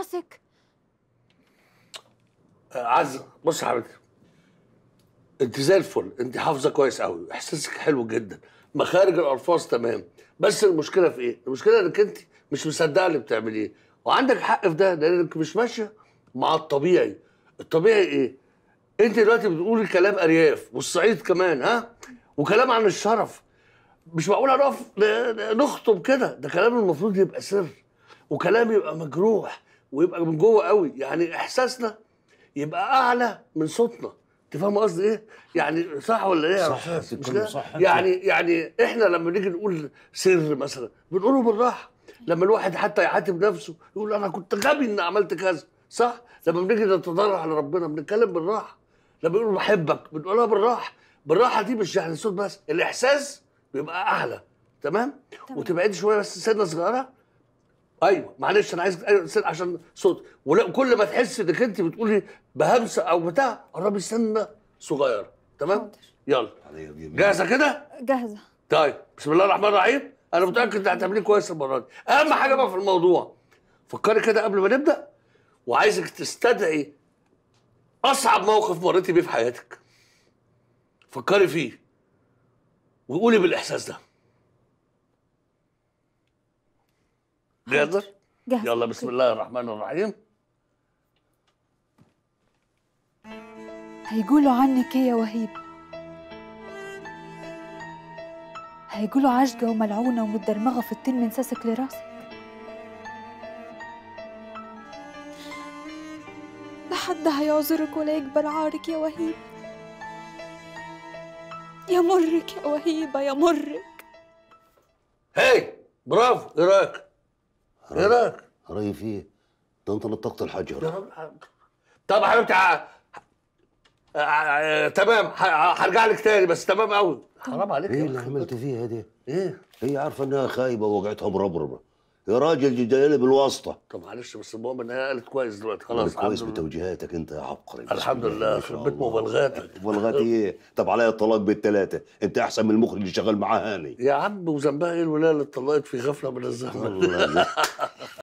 راسك آه، عزة بص يا حبيبتي انت زي الفل انت حافظه كويس قوي احساسك حلو جدا مخارج الالفاظ تمام بس المشكله في ايه المشكله انك انت مش مصدقه اللي بتعمليه وعندك حق في ده لانك مش ماشيه مع الطبيعي الطبيعي ايه انت دلوقتي بتقولي كلام ارياف والصعيد كمان ها وكلام عن الشرف مش معقول اقف نخطب كده ده كلام المفروض يبقى سر وكلام يبقى مجروح ويبقى من جوه قوي يعني احساسنا يبقى اعلى من صوتنا انت فاهم قصدي ايه؟ يعني صح ولا ايه صح صح, يعني يعني احنا لما نيجي نقول سر مثلا بنقوله بالراحه لما الواحد حتى يعاتب نفسه يقول انا كنت غبي اني عملت كذا صح؟ لما بنيجي نتضرع لربنا بنتكلم بالراحه لما بنقول بحبك بنقولها بالراحه بالراحه دي مش يعني الصوت بس الاحساس بيبقى اعلى تمام؟, تمام. شويه بس سنه صغيره ايوه معلش انا عايز أيوة، عشان صوت وكل ما تحس انك انت بتقولي بهمسه او بتاع قربي سنه صغيره تمام يلا جاهزه كده جاهزه طيب بسم الله الرحمن الرحيم انا متاكد انك هتعمليه كويس المره دي اهم حاجه بقى في الموضوع فكري كده قبل ما نبدا وعايزك تستدعي اصعب موقف مريتي بيه في حياتك فكري فيه وقولي بالاحساس ده جاهزه؟ جاهزه يلا بسم الله الرحمن الرحيم هيقولوا عنك ايه يا وهيب هيقولوا عشقة وملعونه ومدرمغة في الطين من ساسك لراسك لا حد هيعذرك ولا يكبر عارك يا وهيب يا مرك يا وهيبه يا مرك هاي برافو ايه رايك ايه رايك؟ رايي فيه ده انت نطقت الحجر طب حبيبتي تمام هرجع لك تاني بس تمام قوي حرام عليك ايه اللي عملت فيها دي؟ ايه؟ هي عارفه انها خايبه ووجعتها بربربه يا راجل دي دلالة بالواسطة طب معلش بس المهم انها قالت كويس دلوقتي خلاص كويس بتوجيهاتك انت يا عبقري الحمد لله خربت مبالغاتك مبالغات ايه؟ طب عليا الطلاق بالثلاثة انت احسن من المخرج اللي شغال معاه هاني يا عم وذنبها ايه الولاية اللي اتطلقت في غفلة من الزمن